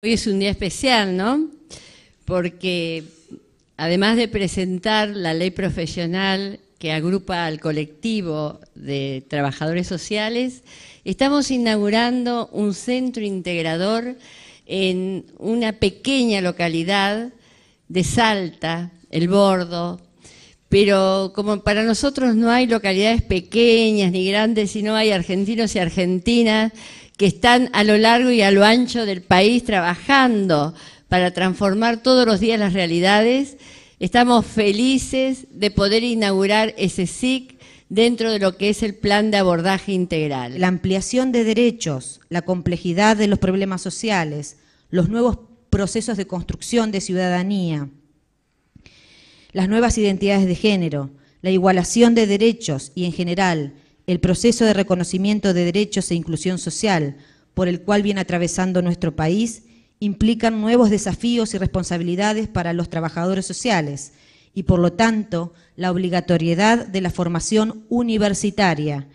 Hoy es un día especial, ¿no? Porque además de presentar la ley profesional que agrupa al colectivo de trabajadores sociales, estamos inaugurando un centro integrador en una pequeña localidad de Salta, El Bordo, pero como para nosotros no hay localidades pequeñas ni grandes, sino hay argentinos y argentinas que están a lo largo y a lo ancho del país trabajando para transformar todos los días las realidades. Estamos felices de poder inaugurar ese SIC dentro de lo que es el plan de abordaje integral. La ampliación de derechos, la complejidad de los problemas sociales, los nuevos procesos de construcción de ciudadanía, las nuevas identidades de género, la igualación de derechos y en general el proceso de reconocimiento de derechos e inclusión social por el cual viene atravesando nuestro país implica nuevos desafíos y responsabilidades para los trabajadores sociales y por lo tanto la obligatoriedad de la formación universitaria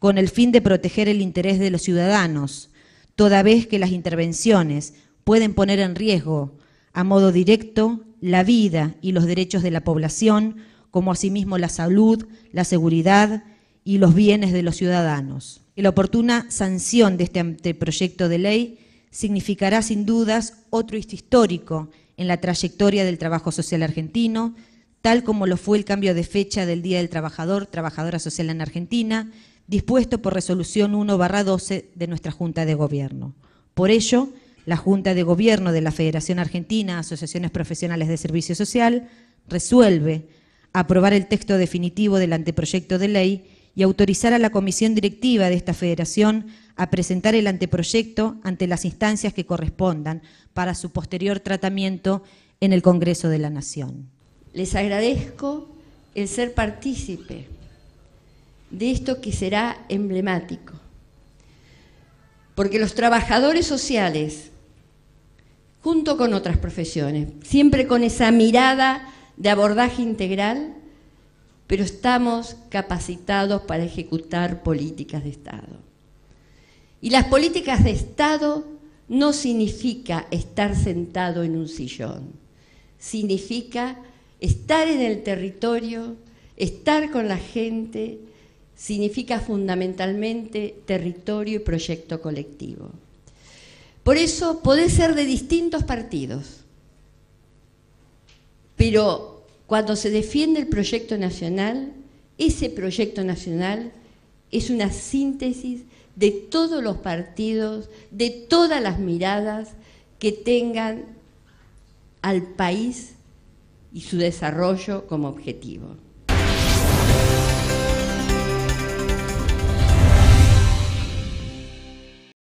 con el fin de proteger el interés de los ciudadanos, toda vez que las intervenciones pueden poner en riesgo a modo directo la vida y los derechos de la población, como asimismo la salud, la seguridad, y los bienes de los ciudadanos. la oportuna sanción de este anteproyecto de ley significará sin dudas otro hito histórico en la trayectoria del trabajo social argentino, tal como lo fue el cambio de fecha del Día del Trabajador, Trabajadora Social en Argentina, dispuesto por resolución 1-12 de nuestra Junta de Gobierno. Por ello, la Junta de Gobierno de la Federación Argentina Asociaciones Profesionales de Servicio Social resuelve aprobar el texto definitivo del anteproyecto de ley y autorizar a la comisión directiva de esta federación a presentar el anteproyecto ante las instancias que correspondan para su posterior tratamiento en el Congreso de la Nación. Les agradezco el ser partícipe de esto que será emblemático, porque los trabajadores sociales, junto con otras profesiones, siempre con esa mirada de abordaje integral, pero estamos capacitados para ejecutar políticas de Estado. Y las políticas de Estado no significa estar sentado en un sillón, significa estar en el territorio, estar con la gente, significa fundamentalmente territorio y proyecto colectivo. Por eso podés ser de distintos partidos, pero cuando se defiende el proyecto nacional, ese proyecto nacional es una síntesis de todos los partidos, de todas las miradas que tengan al país y su desarrollo como objetivo.